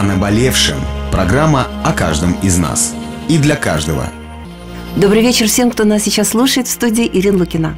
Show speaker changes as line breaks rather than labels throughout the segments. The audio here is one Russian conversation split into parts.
о наболевшем. Программа о каждом из нас. И для каждого. Добрый вечер всем, кто нас сейчас слушает в студии Ирина Лукина.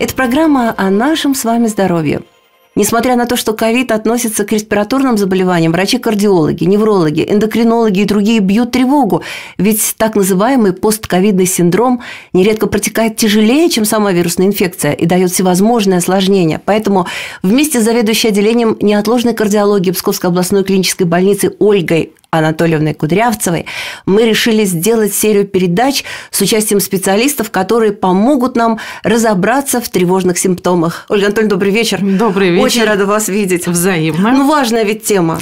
Это программа о нашем с вами здоровье – Несмотря на то, что ковид относится к респираторным заболеваниям, врачи-кардиологи, неврологи, эндокринологи и другие бьют тревогу, ведь так называемый постковидный синдром нередко протекает тяжелее, чем сама вирусная инфекция и дает всевозможные осложнения. Поэтому вместе с заведующей отделением неотложной кардиологии Псковской областной клинической больницы Ольгой Анатольевной Кудрявцевой, мы решили сделать серию передач с участием специалистов, которые помогут нам разобраться в тревожных симптомах. Ольга Анатольевна, добрый вечер. Добрый
вечер. Очень рада вас видеть. Взаимно. Ну, важная ведь тема.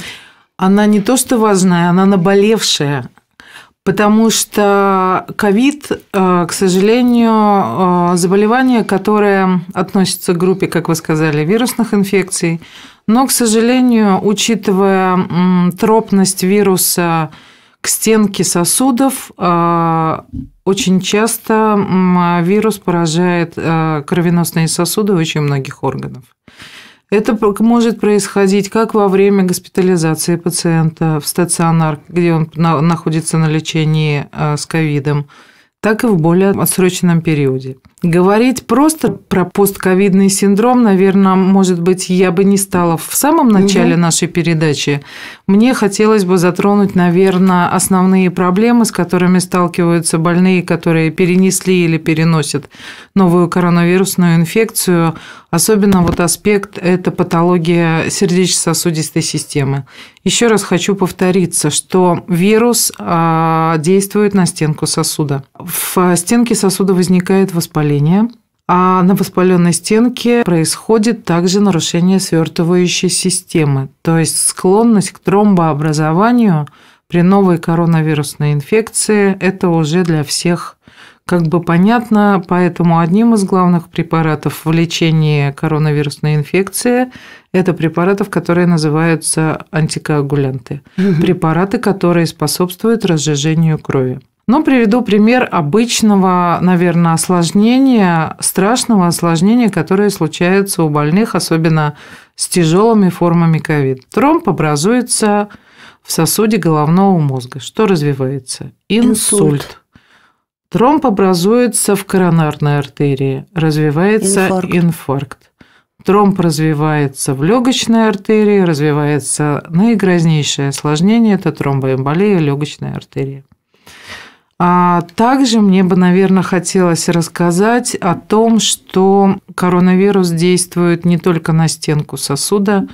Она не то что важная, она наболевшая потому что ковид, э, к сожалению, э, заболевание, которое относится к группе, как вы сказали, вирусных инфекций, но, к сожалению, учитывая тропность вируса к стенке сосудов, э, очень часто вирус поражает кровеносные сосуды очень многих органов. Это может происходить как во время госпитализации пациента в стационар, где он находится на лечении э, с ковидом, так и в более отсроченном периоде. Говорить просто про постковидный синдром, наверное, может быть, я бы не стала в самом начале угу. нашей передачи. Мне хотелось бы затронуть, наверное, основные проблемы, с которыми сталкиваются больные, которые перенесли или переносят новую коронавирусную инфекцию. Особенно вот аспект – это патология сердечно-сосудистой системы. Еще раз хочу повториться, что вирус а, действует на стенку сосуда. В стенке сосуда возникает воспаление воспаление, а на воспаленной стенке происходит также нарушение свертывающей системы, то есть склонность к тромбообразованию при новой коронавирусной инфекции. Это уже для всех как бы понятно, поэтому одним из главных препаратов в лечении коронавирусной инфекции это препараты, которые называются антикоагулянты. Угу. Препараты, которые способствуют разжижению крови. Но приведу пример обычного, наверное, осложнения, страшного осложнения, которое случается у больных, особенно с тяжелыми формами ковид. Тромб образуется в сосуде головного мозга. Что развивается? Инсульт. Инсульт. Тромб образуется в коронарной артерии, развивается инфаркт. инфаркт. Тромб развивается в легочной артерии, развивается наигрознейшее осложнение – это тромбоэмболия легочной артерии. А также мне бы, наверное, хотелось рассказать о том, что коронавирус действует не только на стенку сосуда,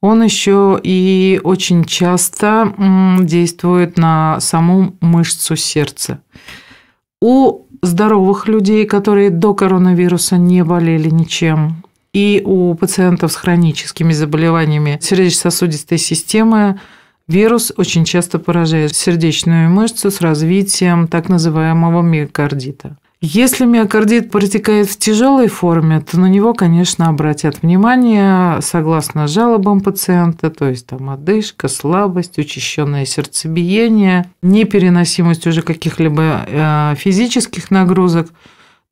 он еще и очень часто действует на саму мышцу сердца. У здоровых людей, которые до коронавируса не болели ничем, и у пациентов с хроническими заболеваниями сердечно-сосудистой системы Вирус очень часто поражает сердечную мышцу с развитием так называемого миокардита. Если миокардит протекает в тяжелой форме, то на него, конечно, обратят внимание согласно жалобам пациента, то есть там одышка, слабость, учащенное сердцебиение, непереносимость уже каких-либо э, физических нагрузок,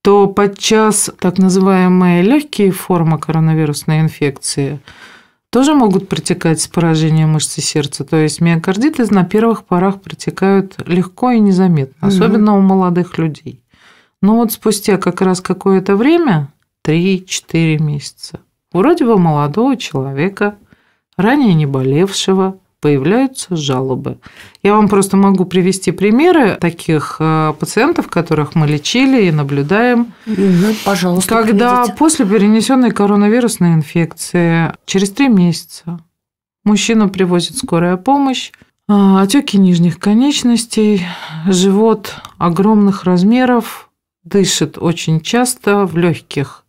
то подчас так называемые легкие формы коронавирусной инфекции – тоже могут протекать с поражением мышцы сердца. То есть миокардиты на первых порах протекают легко и незаметно, угу. особенно у молодых людей. Но вот спустя как раз какое-то время, 3-4 месяца, вроде бы молодого человека, ранее не болевшего, появляются жалобы. Я вам просто могу привести примеры таких э, пациентов, которых мы лечили и наблюдаем. Угу, пожалуйста. Когда приведите. после перенесенной коронавирусной инфекции через три месяца мужчину привозит скорая помощь, э, отеки нижних конечностей, живот огромных размеров, дышит очень часто в легких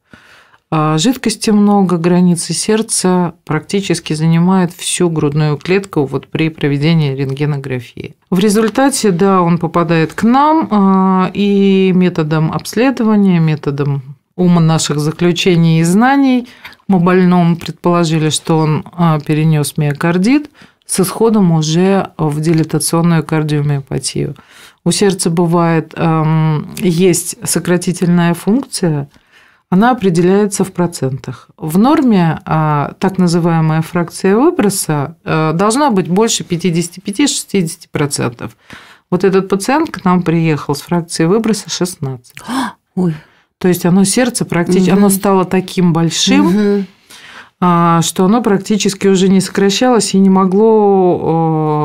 а, жидкости много, границы сердца практически занимают всю грудную клетку вот при проведении рентгенографии. В результате, да, он попадает к нам, а, и методом обследования, методом ума наших заключений и знаний мы больному предположили, что он а, перенес миокардит с исходом уже в дилатационную кардиомиопатию. У сердца бывает, есть сократительная функция – она определяется в процентах. В норме а, так называемая фракция выброса э, должна быть больше 55-60%. Вот этот пациент к нам приехал с фракцией выброса 16. Ой. То есть оно сердце практически, угу. оно стало таким большим, угу а, что оно практически уже не сокращалось и не могло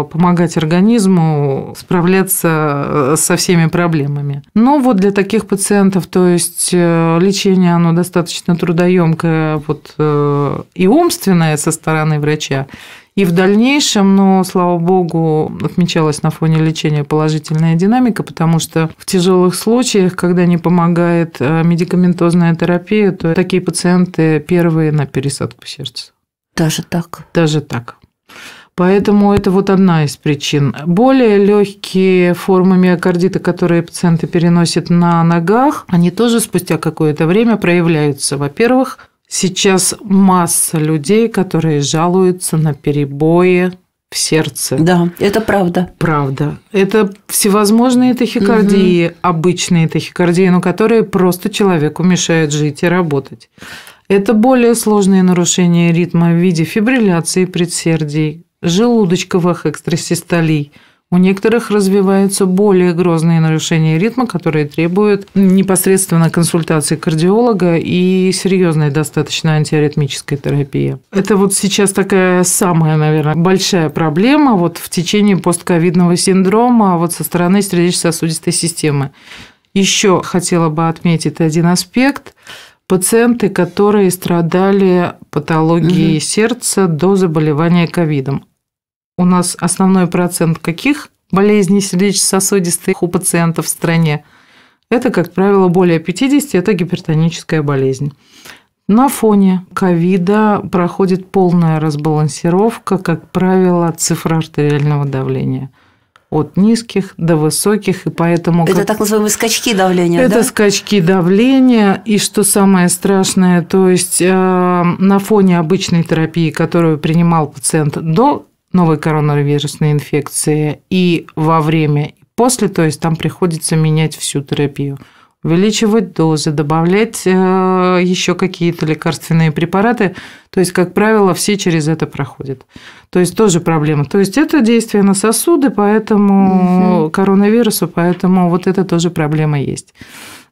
а, помогать организму справляться э, со всеми проблемами. Но вот для таких пациентов, то есть э, лечение оно достаточно трудоемкое вот, э, и умственное со стороны врача, и в дальнейшем, но ну, слава богу, отмечалась на фоне лечения положительная динамика, потому что в тяжелых случаях, когда не помогает э, медикаментозная терапия, то такие пациенты первые на пересадку сердца. Даже так. Даже так. Поэтому это вот одна из причин. Более легкие формы миокардита, которые пациенты переносят на ногах, они тоже спустя какое-то время проявляются. Во-первых, Сейчас масса людей, которые жалуются на перебои в сердце. Да, это правда. Правда. Это всевозможные тахикардии, угу. обычные тахикардии, но которые просто человеку мешают жить и работать. Это более сложные нарушения ритма в виде фибрилляции предсердий, желудочковых экстрасистолий – у некоторых развиваются более грозные нарушения ритма, которые требуют непосредственно консультации кардиолога и серьезной достаточно антиаритмической терапии. Это вот сейчас такая самая, наверное, большая проблема вот в течение постковидного синдрома вот со стороны сердечно-сосудистой системы. Еще хотела бы отметить один аспект пациенты, которые страдали патологией угу. сердца до заболевания ковидом. У нас основной процент каких болезней сердечно-сосудистых у пациентов в стране? Это, как правило, более 50, это гипертоническая болезнь. На фоне ковида проходит полная разбалансировка, как правило, цифра артериального давления – от низких до высоких, и поэтому... Это как... так
называемые скачки давления, Это да?
скачки давления, и что самое страшное, то есть э, на фоне обычной терапии, которую принимал пациент до новой коронавирусной инфекции и во время, и после, то есть там приходится менять всю терапию увеличивать дозы, добавлять э, еще какие-то лекарственные препараты. То есть, как правило, все через это проходят. То есть, тоже проблема. То есть, это действие на сосуды, поэтому угу. коронавирусу, поэтому вот это тоже проблема есть.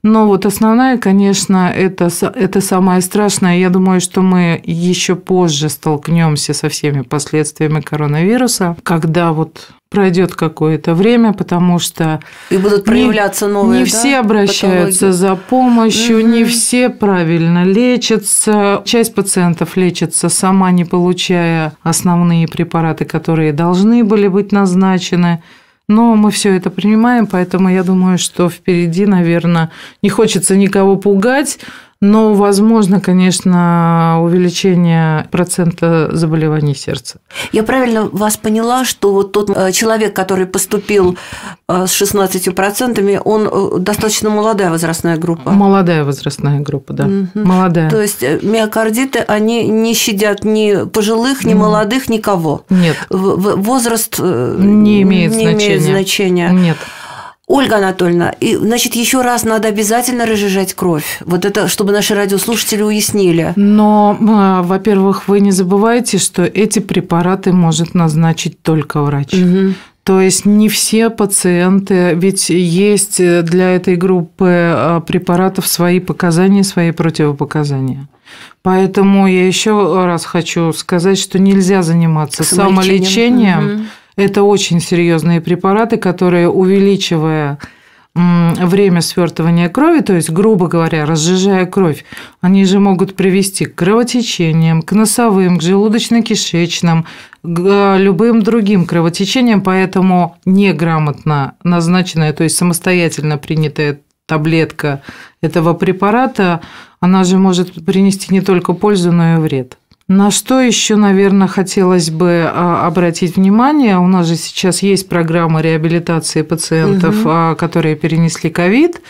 Но вот основная, конечно, это, это самое страшное. Я думаю, что мы еще позже столкнемся со всеми последствиями коронавируса, когда вот пройдет какое-то время, потому что и будут проявляться не, новые. Не да, все обращаются патологии. за помощью, угу. не все правильно лечатся. Часть пациентов лечится сама, не получая основные препараты, которые должны были быть назначены. Но мы все это принимаем, поэтому я думаю, что впереди, наверное, не хочется никого пугать, но ну, возможно, конечно, увеличение процента заболеваний сердца.
Я правильно вас поняла, что вот тот э, человек, который поступил э, с 16%, он э, достаточно молодая возрастная группа?
Молодая возрастная группа, да. Угу. Молодая. То есть
миокардиты, они не щадят ни пожилых, ни молодых, никого? Нет. Возраст не имеет не значения. Имеет значения. Нет. Ольга Анатольевна, и, значит, еще раз надо обязательно разжижать кровь. Вот это, чтобы наши радиослушатели
уяснили. Но, а, во-первых, вы не забывайте, что эти препараты может назначить только врач. Угу. То есть не все пациенты, ведь есть для этой группы а, препаратов свои показания, свои противопоказания. Поэтому я еще раз хочу сказать, что нельзя заниматься самолечением, самолечением угу. Это очень серьезные препараты, которые, увеличивая время свертывания крови, то есть, грубо говоря, разжижая кровь, они же могут привести к кровотечениям, к носовым, к желудочно-кишечным, к а, любым другим кровотечениям, поэтому неграмотно назначенная, то есть самостоятельно принятая таблетка этого препарата, она же может принести не только пользу, но и вред. На что еще, наверное, хотелось бы а, обратить внимание? У нас же сейчас есть программа реабилитации пациентов, угу. которые перенесли ковид.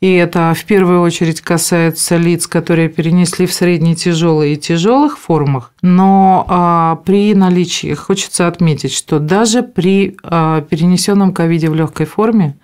И это в первую очередь касается лиц, которые перенесли в средне тяжелые и тяжелых формах. Но а, при наличии хочется отметить, что даже при а, перенесенном ковиде в легкой форме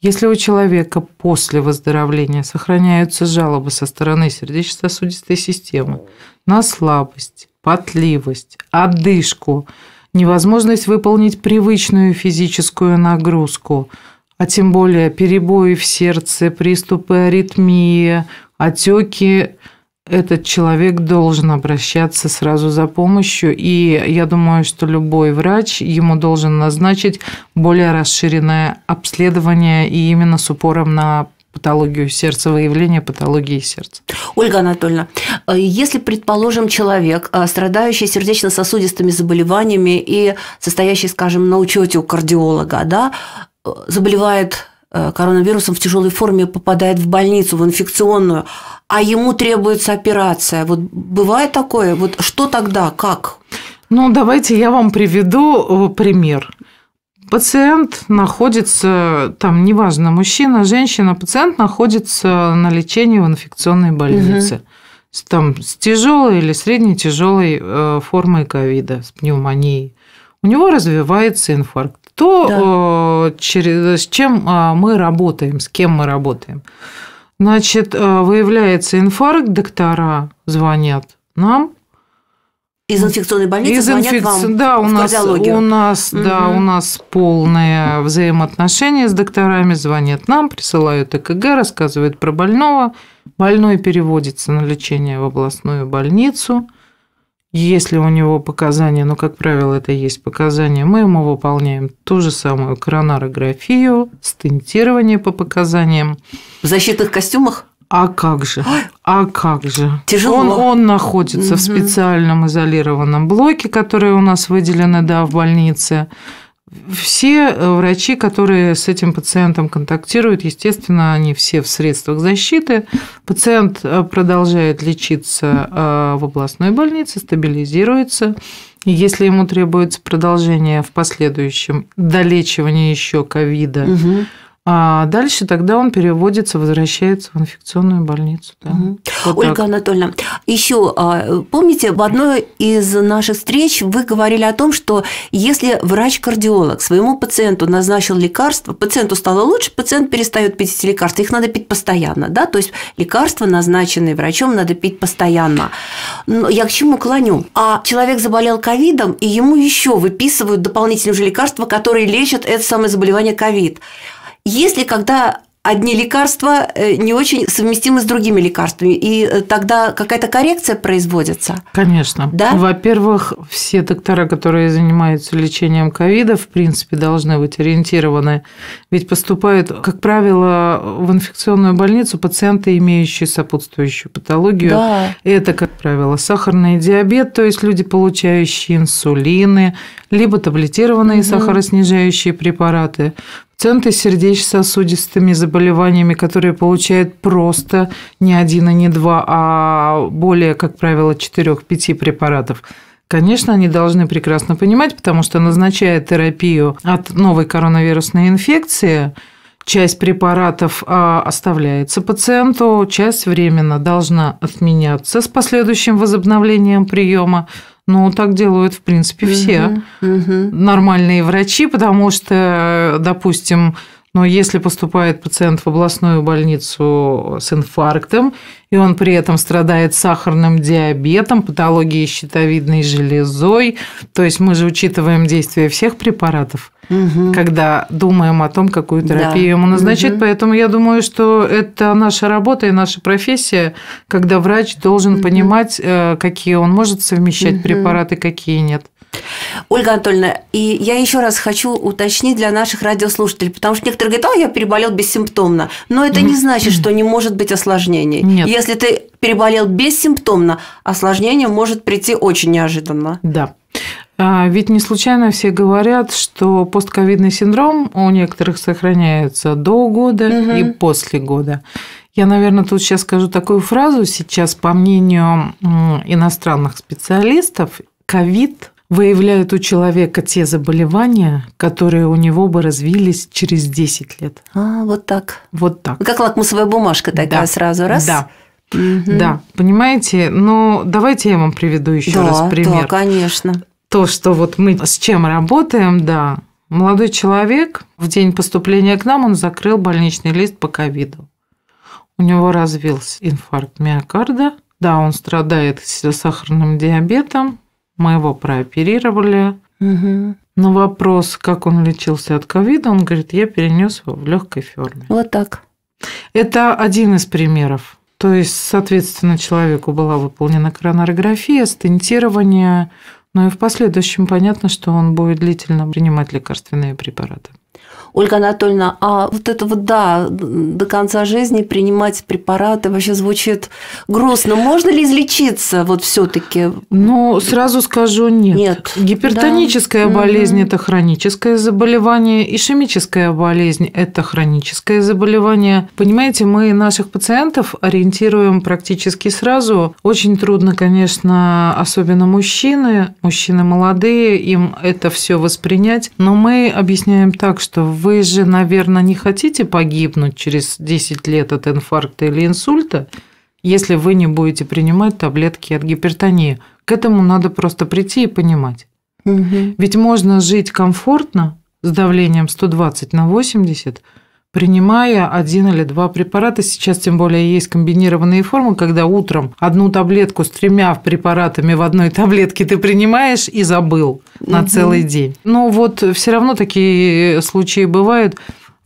если у человека после выздоровления сохраняются жалобы со стороны сердечно-сосудистой системы на слабость, потливость, одышку, невозможность выполнить привычную физическую нагрузку, а тем более перебои в сердце, приступы аритмии, отеки этот человек должен обращаться сразу за помощью. И я думаю, что любой врач ему должен назначить более расширенное обследование и именно с упором на патологию сердца, выявление патологии сердца.
Ольга Анатольевна, э, если, предположим, человек, э, страдающий сердечно-сосудистыми заболеваниями и состоящий, скажем, на учете у кардиолога, да, э, заболевает коронавирусом в тяжелой форме, попадает в больницу, в инфекционную, а ему требуется
операция. Вот бывает такое? Вот что тогда? Как? Ну, давайте я вам приведу э, пример. Пациент находится, там неважно, мужчина, женщина, пациент находится на лечении в инфекционной больнице. Угу. там, с тяжелой или средне тяжелой э, формой ковида, с пневмонией. У него развивается инфаркт. То, да. Э, через, с чем мы работаем, с кем мы работаем. Значит, э, выявляется инфаркт, доктора звонят нам. Из инфекционной больницы Из звонят инфек... вам да, у нас, у нас, угу. да, у нас полное взаимоотношение с докторами, звонят нам, присылают ЭКГ, рассказывают про больного. Больной переводится на лечение в областную больницу. Если у него показания, но, ну, как правило, это есть показания, мы ему выполняем ту же самую коронарографию, стентирование по показаниям. В защитных костюмах? А как же? А как же? Тяжело. Он, он находится угу. в специальном изолированном блоке, который у нас выделен, да, в больнице. Все э, врачи, которые с этим пациентом контактируют, естественно, они все в средствах защиты. Пациент э, продолжает лечиться э, в областной больнице, стабилизируется. Если ему требуется продолжение в последующем долечивание еще ковида, угу. А дальше тогда он переводится, возвращается в инфекционную больницу. Да. Угу. Вот Ольга так.
Анатольевна, еще а, помните, в одной из наших встреч вы говорили о том, что если врач-кардиолог своему пациенту назначил лекарство, пациенту стало лучше, пациент перестает пить эти лекарства. Их надо пить постоянно, да, то есть лекарства, назначенные врачом, надо пить постоянно. Но я к чему клоню? А человек заболел ковидом, и ему еще выписывают дополнительные уже лекарства, которые лечат это самое заболевание ковид. Если когда одни лекарства э, не очень совместимы с другими лекарствами, и э, тогда какая-то коррекция производится?
Конечно. Да? Во-первых, все доктора, которые занимаются лечением ковида, в принципе, должны быть ориентированы. Ведь поступают, как правило, в инфекционную больницу пациенты, имеющие сопутствующую патологию. Да. Это, как правило, сахарный диабет, то есть люди, получающие инсулины, либо таблетированные угу. сахароснижающие препараты пациенты с сердечно-сосудистыми заболеваниями, которые получают просто не один и не два, а более, как правило, 4-5 препаратов. Конечно, они должны прекрасно понимать, потому что назначая терапию от новой коронавирусной инфекции, часть препаратов а, оставляется пациенту, часть временно должна отменяться с последующим возобновлением приема. Ну, так делают, в принципе, все угу, угу. нормальные врачи, потому что, допустим, но если поступает пациент в областную больницу с инфарктом, и он при этом страдает сахарным диабетом, патологией щитовидной железой, то есть мы же учитываем действие всех препаратов, угу. когда думаем о том, какую терапию да. ему назначить. Угу. Поэтому я думаю, что это наша работа и наша профессия, когда врач должен угу. понимать, э, какие он может совмещать угу. препараты, какие нет.
Ольга Анатольевна, и я еще раз хочу уточнить для наших радиослушателей, потому что некоторые говорят, а я переболел бессимптомно. Но это не значит, что не может быть осложнений. Нет. Если ты переболел
бессимптомно, осложнение может прийти очень неожиданно. Да. А, ведь не случайно все говорят, что постковидный синдром у некоторых сохраняется до года угу. и после года. Я, наверное, тут сейчас скажу такую фразу. Сейчас, по мнению иностранных специалистов, ковид выявляют у человека те заболевания, которые у него бы развились через 10 лет. А, вот так. Вот так.
Как лакмусовая бумажка такая да. сразу раз. Да.
Угу. Да, понимаете, Ну, давайте я вам приведу еще да, раз пример. Да, конечно. То, что вот мы с чем работаем, да. Молодой человек в день поступления к нам он закрыл больничный лист по ковиду. У него развился инфаркт миокарда. Да, он страдает сахарным диабетом, мы его прооперировали. Угу. На вопрос, как он лечился от ковида, он говорит, я перенес его в легкой форме. Вот так. Это один из примеров. То есть, соответственно, человеку была выполнена коронарография, стентирование, но и в последующем понятно, что он будет длительно принимать лекарственные препараты.
Ольга Анатольевна, а вот это вот, да, до конца жизни принимать препараты вообще звучит грустно. Можно ли излечиться вот все таки Ну, сразу скажу, нет. Нет.
Гипертоническая да. болезнь – это хроническое заболевание, ишемическая болезнь – это хроническое заболевание. Понимаете, мы наших пациентов ориентируем практически сразу. Очень трудно, конечно, особенно мужчины, мужчины молодые, им это все воспринять. Но мы объясняем так, что вы же, наверное, не хотите погибнуть через 10 лет от инфаркта или инсульта, если вы не будете принимать таблетки от гипертонии. К этому надо просто прийти и понимать. Угу. Ведь можно жить комфортно с давлением 120 на 80, принимая один или два препарата. Сейчас тем более есть комбинированные формы, когда утром одну таблетку с тремя препаратами в одной таблетке ты принимаешь и забыл угу. на целый день. Но вот все равно такие случаи бывают.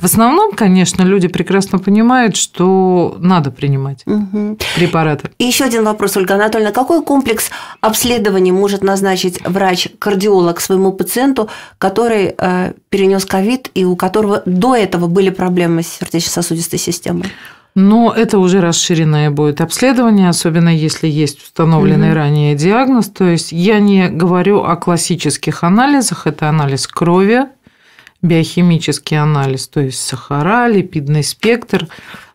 В основном, конечно, люди прекрасно понимают, что надо принимать угу. препараты. И
еще один вопрос, Ольга Анатольевна. Какой комплекс обследований может назначить врач-кардиолог своему пациенту, который э, перенес ковид и у которого до этого были проблемы с сердечно-сосудистой системой?
Но это уже расширенное будет обследование, особенно если есть установленный угу. ранее диагноз. То есть я не говорю о классических анализах, это анализ крови, биохимический анализ, то есть сахара, липидный спектр.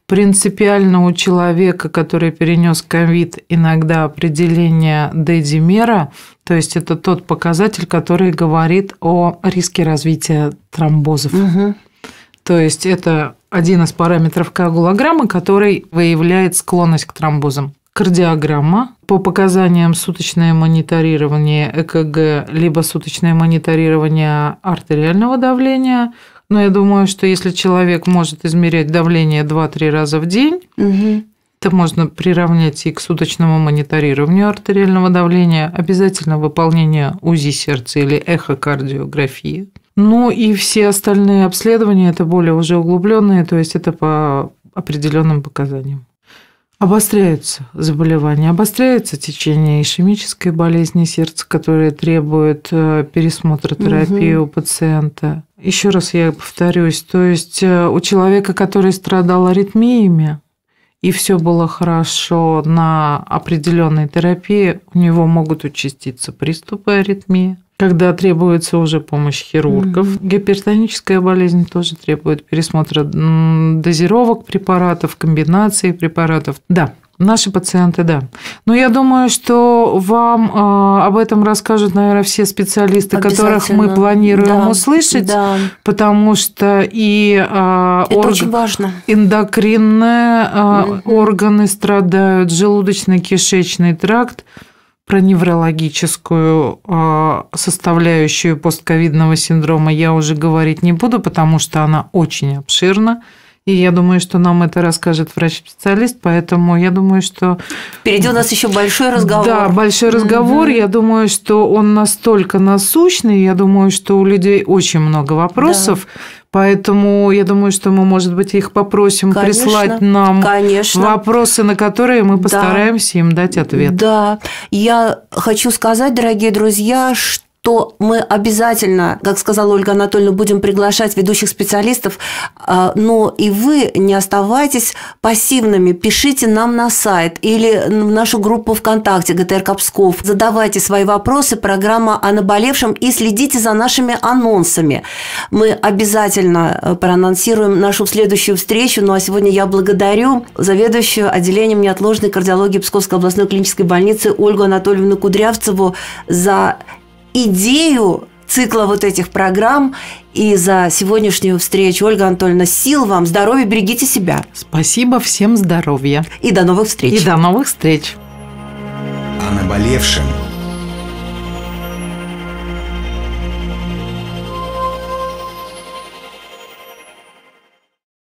Принципиально у человека, который перенес ковид, иногда определение дедимера, то есть это тот показатель, который говорит о риске развития тромбозов. Угу. То есть это один из параметров коагулограммы, который выявляет склонность к тромбозам кардиограмма, по показаниям суточное мониторирование ЭКГ, либо суточное мониторирование артериального давления. Но я думаю, что если человек может измерять давление 2-3 раза в день, угу. это можно приравнять и к суточному мониторированию артериального давления, обязательно выполнение УЗИ сердца или эхокардиографии. Ну и все остальные обследования, это более уже углубленные, то есть это по определенным показаниям. Обостряются заболевания, обостряется течение ишемической болезни сердца, которая требует э, пересмотра терапии угу. у пациента. Еще раз я повторюсь, то есть э, у человека, который страдал аритмиями, и все было хорошо на определенной терапии, у него могут участиться приступы аритмии, когда требуется уже помощь хирургов. Mm-hmm. Гипертоническая болезнь тоже требует пересмотра дозировок препаратов, комбинации препаратов. Да, Наши пациенты, да. Но я думаю, что вам э, об этом расскажут, наверное, все специалисты, которых мы планируем да. услышать, да. потому что и э, Это орг... очень важно. эндокринные э, угу. органы страдают, желудочно-кишечный тракт про неврологическую а, составляющую постковидного синдрома я уже говорить не буду, потому что она очень обширна. И я думаю, что нам это расскажет врач-специалист, поэтому я думаю, что... Впереди у нас еще большой разговор. Да, большой разговор. Mm-hmm. Я думаю, что он настолько насущный, я думаю, что у людей очень много вопросов. Да. Поэтому я думаю, что мы, может быть, их попросим конечно, прислать нам конечно. вопросы, на которые мы постараемся да. им дать ответ.
Да, я хочу сказать, дорогие друзья, что то мы обязательно, как сказала Ольга Анатольевна, будем приглашать ведущих специалистов, а, но и вы не оставайтесь пассивными, пишите нам на сайт или в нашу группу ВКонтакте ГТР Капсков, задавайте свои вопросы, программа о наболевшем и следите за нашими анонсами. Мы обязательно э, проанонсируем нашу следующую встречу, ну а сегодня я благодарю заведующую отделением неотложной кардиологии Псковской областной клинической больницы Ольгу Анатольевну Кудрявцеву за идею цикла вот этих программ и за сегодняшнюю встречу. Ольга Анатольевна, сил вам, здоровья,
берегите себя. Спасибо, всем здоровья. И до новых встреч. И до новых встреч. О наболевшем –